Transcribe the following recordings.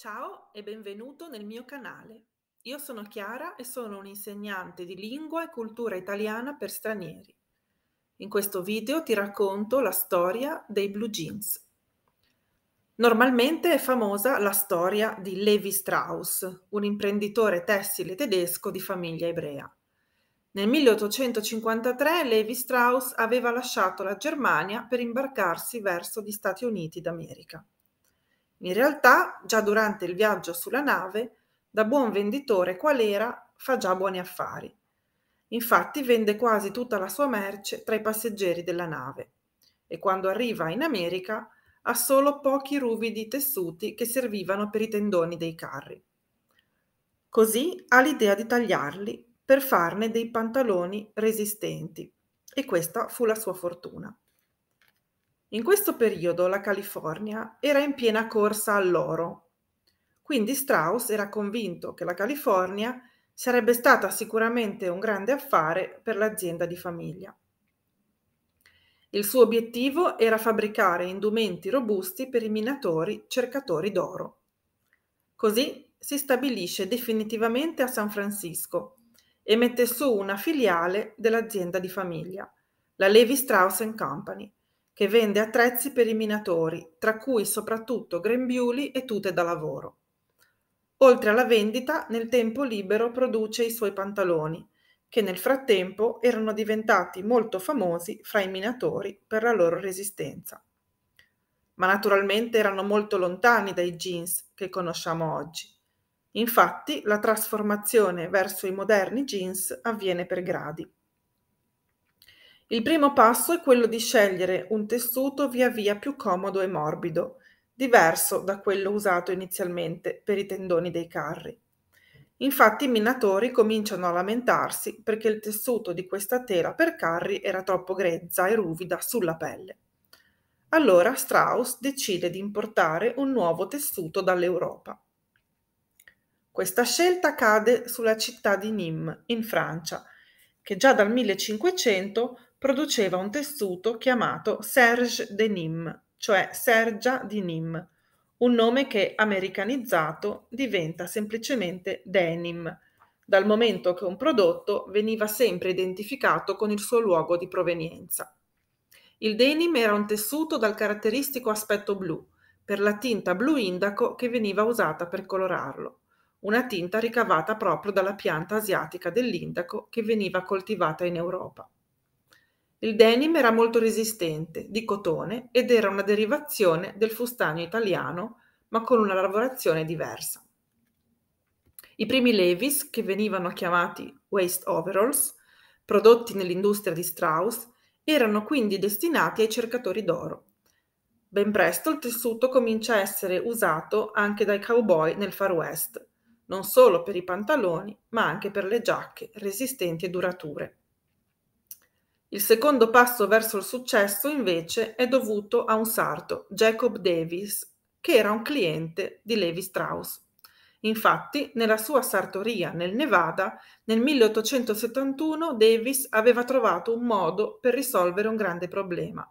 Ciao e benvenuto nel mio canale. Io sono Chiara e sono un'insegnante di lingua e cultura italiana per stranieri. In questo video ti racconto la storia dei blue jeans. Normalmente è famosa la storia di Levi Strauss, un imprenditore tessile tedesco di famiglia ebrea. Nel 1853 Levi Strauss aveva lasciato la Germania per imbarcarsi verso gli Stati Uniti d'America. In realtà, già durante il viaggio sulla nave, da buon venditore qual era, fa già buoni affari. Infatti vende quasi tutta la sua merce tra i passeggeri della nave e quando arriva in America ha solo pochi ruvidi tessuti che servivano per i tendoni dei carri. Così ha l'idea di tagliarli per farne dei pantaloni resistenti e questa fu la sua fortuna. In questo periodo la California era in piena corsa all'oro, quindi Strauss era convinto che la California sarebbe stata sicuramente un grande affare per l'azienda di famiglia. Il suo obiettivo era fabbricare indumenti robusti per i minatori cercatori d'oro. Così si stabilisce definitivamente a San Francisco e mette su una filiale dell'azienda di famiglia, la Levi Strauss ⁇ Company, che vende attrezzi per i minatori, tra cui soprattutto grembiuli e tute da lavoro. Oltre alla vendita, nel tempo libero produce i suoi pantaloni, che nel frattempo erano diventati molto famosi fra i minatori per la loro resistenza. Ma naturalmente erano molto lontani dai jeans che conosciamo oggi. Infatti la trasformazione verso i moderni jeans avviene per gradi. Il primo passo è quello di scegliere un tessuto via via più comodo e morbido, diverso da quello usato inizialmente per i tendoni dei carri. Infatti i minatori cominciano a lamentarsi perché il tessuto di questa tela per carri era troppo grezza e ruvida sulla pelle. Allora Strauss decide di importare un nuovo tessuto dall'Europa. Questa scelta cade sulla città di Nîmes, in Francia, che già dal 1500 produceva un tessuto chiamato Serge de Nîmes, cioè Sergia di Nîmes, un nome che americanizzato diventa semplicemente denim, dal momento che un prodotto veniva sempre identificato con il suo luogo di provenienza. Il denim era un tessuto dal caratteristico aspetto blu, per la tinta blu indaco che veniva usata per colorarlo, una tinta ricavata proprio dalla pianta asiatica dell'indaco che veniva coltivata in Europa. Il denim era molto resistente, di cotone ed era una derivazione del fustagno italiano ma con una lavorazione diversa. I primi Levis, che venivano chiamati waist overalls, prodotti nell'industria di Strauss, erano quindi destinati ai cercatori d'oro. Ben presto il tessuto comincia a essere usato anche dai cowboy nel Far West, non solo per i pantaloni, ma anche per le giacche resistenti e durature. Il secondo passo verso il successo invece è dovuto a un sarto, Jacob Davis, che era un cliente di Levi Strauss. Infatti, nella sua sartoria nel Nevada, nel 1871 Davis aveva trovato un modo per risolvere un grande problema.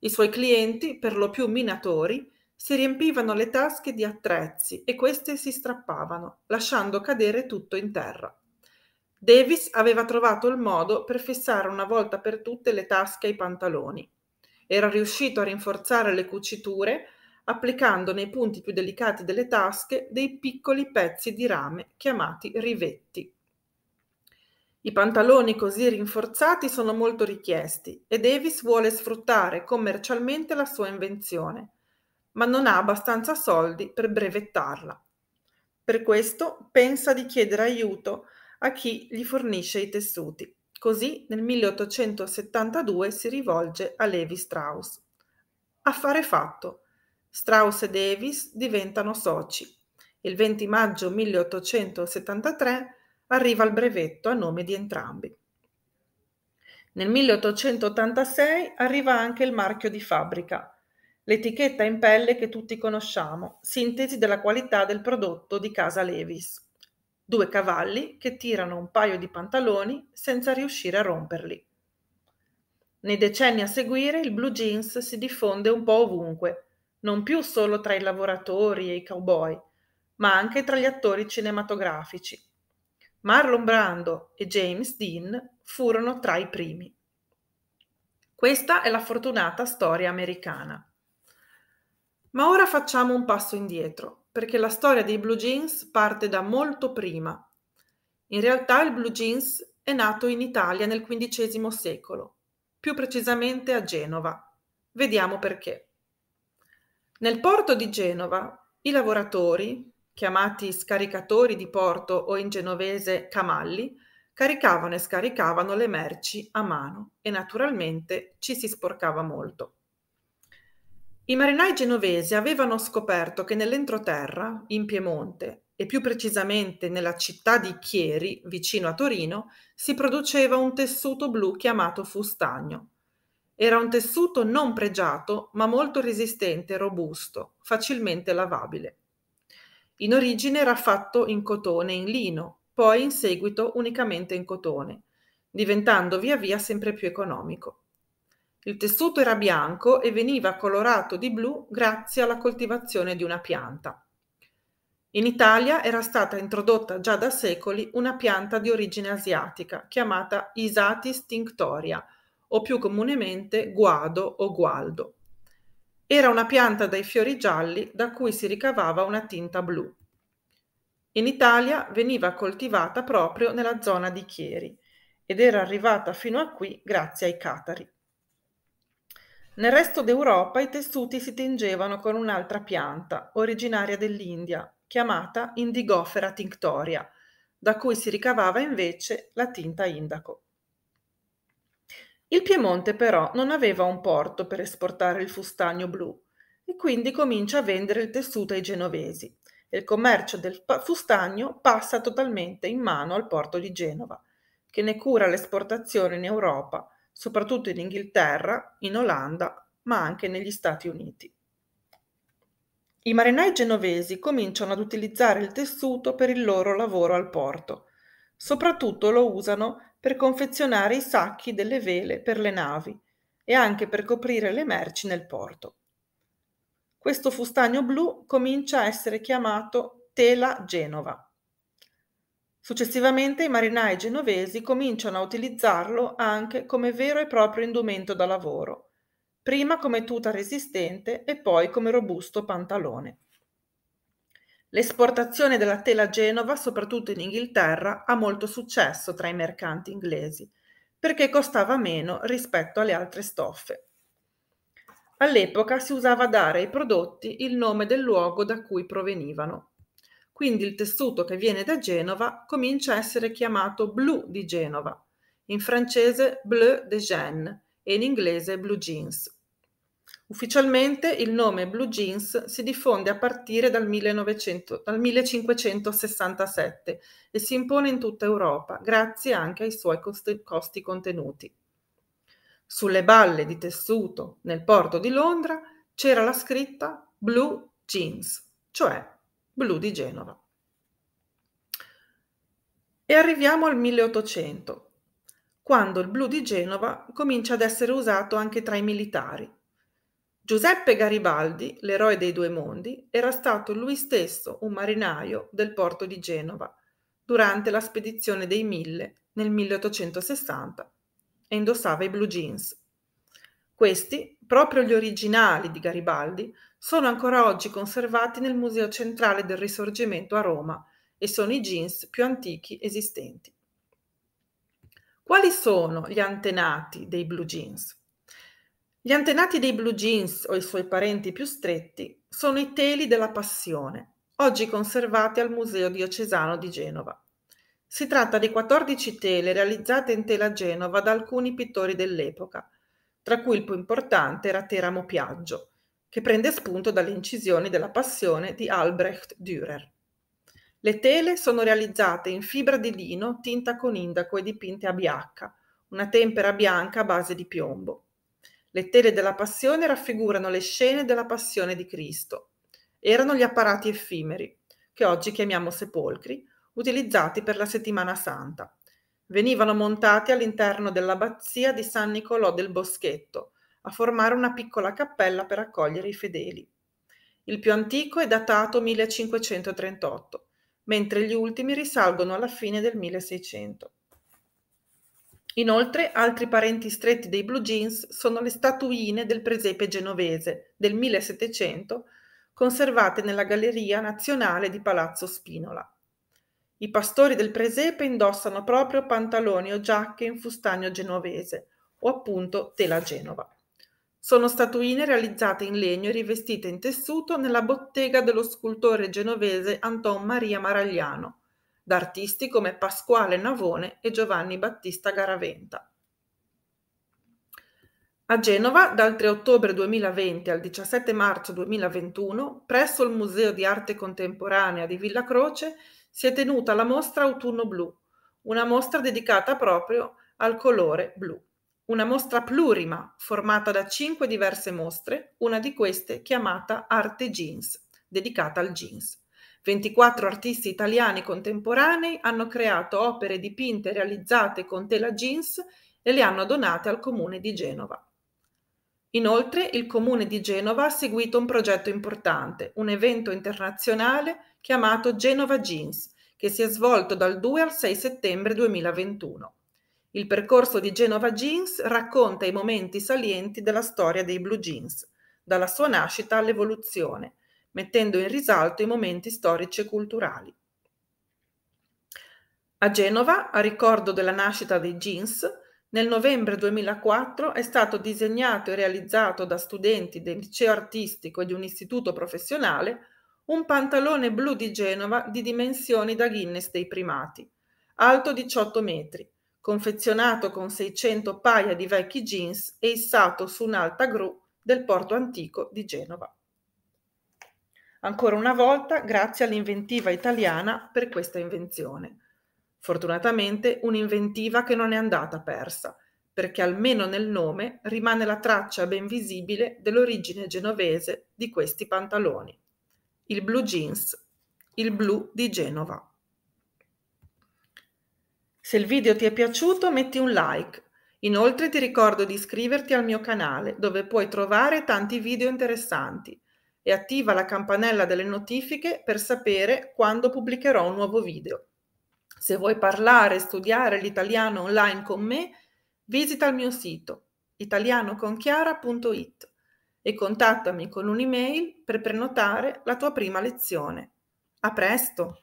I suoi clienti, per lo più minatori, si riempivano le tasche di attrezzi e queste si strappavano, lasciando cadere tutto in terra. Davis aveva trovato il modo per fissare una volta per tutte le tasche ai pantaloni. Era riuscito a rinforzare le cuciture applicando nei punti più delicati delle tasche dei piccoli pezzi di rame chiamati rivetti. I pantaloni così rinforzati sono molto richiesti e Davis vuole sfruttare commercialmente la sua invenzione, ma non ha abbastanza soldi per brevettarla. Per questo pensa di chiedere aiuto a chi gli fornisce i tessuti. Così nel 1872 si rivolge a Levi Strauss. Affare fatto. Strauss e Davis diventano soci. Il 20 maggio 1873 arriva il brevetto a nome di entrambi. Nel 1886 arriva anche il marchio di fabbrica, l'etichetta in pelle che tutti conosciamo, sintesi della qualità del prodotto di casa Levis due cavalli che tirano un paio di pantaloni senza riuscire a romperli. Nei decenni a seguire il blue jeans si diffonde un po' ovunque, non più solo tra i lavoratori e i cowboy, ma anche tra gli attori cinematografici. Marlon Brando e James Dean furono tra i primi. Questa è la fortunata storia americana. Ma ora facciamo un passo indietro perché la storia dei Blue Jeans parte da molto prima. In realtà il Blue Jeans è nato in Italia nel XV secolo, più precisamente a Genova. Vediamo perché. Nel porto di Genova i lavoratori, chiamati scaricatori di porto o in genovese camalli, caricavano e scaricavano le merci a mano e naturalmente ci si sporcava molto. I marinai genovesi avevano scoperto che nell'entroterra, in Piemonte, e più precisamente nella città di Chieri, vicino a Torino, si produceva un tessuto blu chiamato fustagno. Era un tessuto non pregiato, ma molto resistente e robusto, facilmente lavabile. In origine era fatto in cotone e in lino, poi in seguito unicamente in cotone, diventando via via sempre più economico. Il tessuto era bianco e veniva colorato di blu grazie alla coltivazione di una pianta. In Italia era stata introdotta già da secoli una pianta di origine asiatica chiamata Isatis tinctoria o più comunemente guado o gualdo. Era una pianta dai fiori gialli da cui si ricavava una tinta blu. In Italia veniva coltivata proprio nella zona di Chieri ed era arrivata fino a qui grazie ai catari. Nel resto d'Europa i tessuti si tingevano con un'altra pianta, originaria dell'India, chiamata Indigofera tinctoria, da cui si ricavava invece la tinta indaco. Il Piemonte però non aveva un porto per esportare il fustagno blu e quindi comincia a vendere il tessuto ai genovesi e il commercio del fustagno passa totalmente in mano al porto di Genova, che ne cura l'esportazione in Europa soprattutto in Inghilterra, in Olanda, ma anche negli Stati Uniti. I marinai genovesi cominciano ad utilizzare il tessuto per il loro lavoro al porto. Soprattutto lo usano per confezionare i sacchi delle vele per le navi e anche per coprire le merci nel porto. Questo fustagno blu comincia a essere chiamato tela Genova. Successivamente i marinai genovesi cominciano a utilizzarlo anche come vero e proprio indumento da lavoro, prima come tuta resistente e poi come robusto pantalone. L'esportazione della tela a Genova, soprattutto in Inghilterra, ha molto successo tra i mercanti inglesi, perché costava meno rispetto alle altre stoffe. All'epoca si usava dare ai prodotti il nome del luogo da cui provenivano, quindi il tessuto che viene da Genova comincia a essere chiamato blu di Genova, in francese bleu de Gênes e in inglese blue jeans. Ufficialmente il nome blue jeans si diffonde a partire dal, 1900, dal 1567 e si impone in tutta Europa, grazie anche ai suoi costi, costi contenuti. Sulle balle di tessuto nel porto di Londra c'era la scritta blue jeans, cioè blu di Genova. E arriviamo al 1800, quando il blu di Genova comincia ad essere usato anche tra i militari. Giuseppe Garibaldi, l'eroe dei due mondi, era stato lui stesso un marinaio del porto di Genova durante la spedizione dei Mille nel 1860 e indossava i blue jeans. Questi, proprio gli originali di Garibaldi, sono ancora oggi conservati nel Museo Centrale del Risorgimento a Roma e sono i jeans più antichi esistenti. Quali sono gli antenati dei blue jeans? Gli antenati dei blue jeans o i suoi parenti più stretti sono i teli della passione, oggi conservati al Museo Diocesano di Genova. Si tratta di 14 tele realizzate in tela Genova da alcuni pittori dell'epoca, tra cui il più importante era Teramo Piaggio, che prende spunto dalle incisioni della Passione di Albrecht Dürer. Le tele sono realizzate in fibra di lino tinta con indaco e dipinte a biacca, una tempera bianca a base di piombo. Le tele della Passione raffigurano le scene della Passione di Cristo. Erano gli apparati effimeri, che oggi chiamiamo sepolcri, utilizzati per la settimana santa venivano montati all'interno dell'abbazia di San Nicolò del Boschetto, a formare una piccola cappella per accogliere i fedeli. Il più antico è datato 1538, mentre gli ultimi risalgono alla fine del 1600. Inoltre, altri parenti stretti dei Blue Jeans sono le statuine del presepe genovese del 1700, conservate nella Galleria Nazionale di Palazzo Spinola. I pastori del presepe indossano proprio pantaloni o giacche in fustagno genovese o appunto tela genova. Sono statuine realizzate in legno e rivestite in tessuto nella bottega dello scultore genovese Anton Maria Maragliano, da artisti come Pasquale Navone e Giovanni Battista Garaventa. A Genova, dal 3 ottobre 2020 al 17 marzo 2021, presso il Museo di Arte Contemporanea di Villa Croce, si è tenuta la mostra Autunno Blu, una mostra dedicata proprio al colore blu. Una mostra plurima formata da cinque diverse mostre, una di queste chiamata Arte Jeans, dedicata al jeans. 24 artisti italiani contemporanei hanno creato opere dipinte realizzate con tela jeans e le hanno donate al comune di Genova. Inoltre il Comune di Genova ha seguito un progetto importante, un evento internazionale chiamato Genova Jeans, che si è svolto dal 2 al 6 settembre 2021. Il percorso di Genova Jeans racconta i momenti salienti della storia dei Blue Jeans, dalla sua nascita all'evoluzione, mettendo in risalto i momenti storici e culturali. A Genova, a ricordo della nascita dei jeans, nel novembre 2004 è stato disegnato e realizzato da studenti del liceo artistico e di un istituto professionale un pantalone blu di Genova di dimensioni da Guinness dei primati, alto 18 metri, confezionato con 600 paia di vecchi jeans e issato su un'alta gru del porto antico di Genova. Ancora una volta, grazie all'inventiva italiana per questa invenzione. Fortunatamente un'inventiva che non è andata persa, perché almeno nel nome rimane la traccia ben visibile dell'origine genovese di questi pantaloni. Il blue jeans, il blu di Genova. Se il video ti è piaciuto metti un like. Inoltre ti ricordo di iscriverti al mio canale dove puoi trovare tanti video interessanti e attiva la campanella delle notifiche per sapere quando pubblicherò un nuovo video. Se vuoi parlare e studiare l'italiano online con me, visita il mio sito italianoconchiara.it e contattami con un'email per prenotare la tua prima lezione. A presto!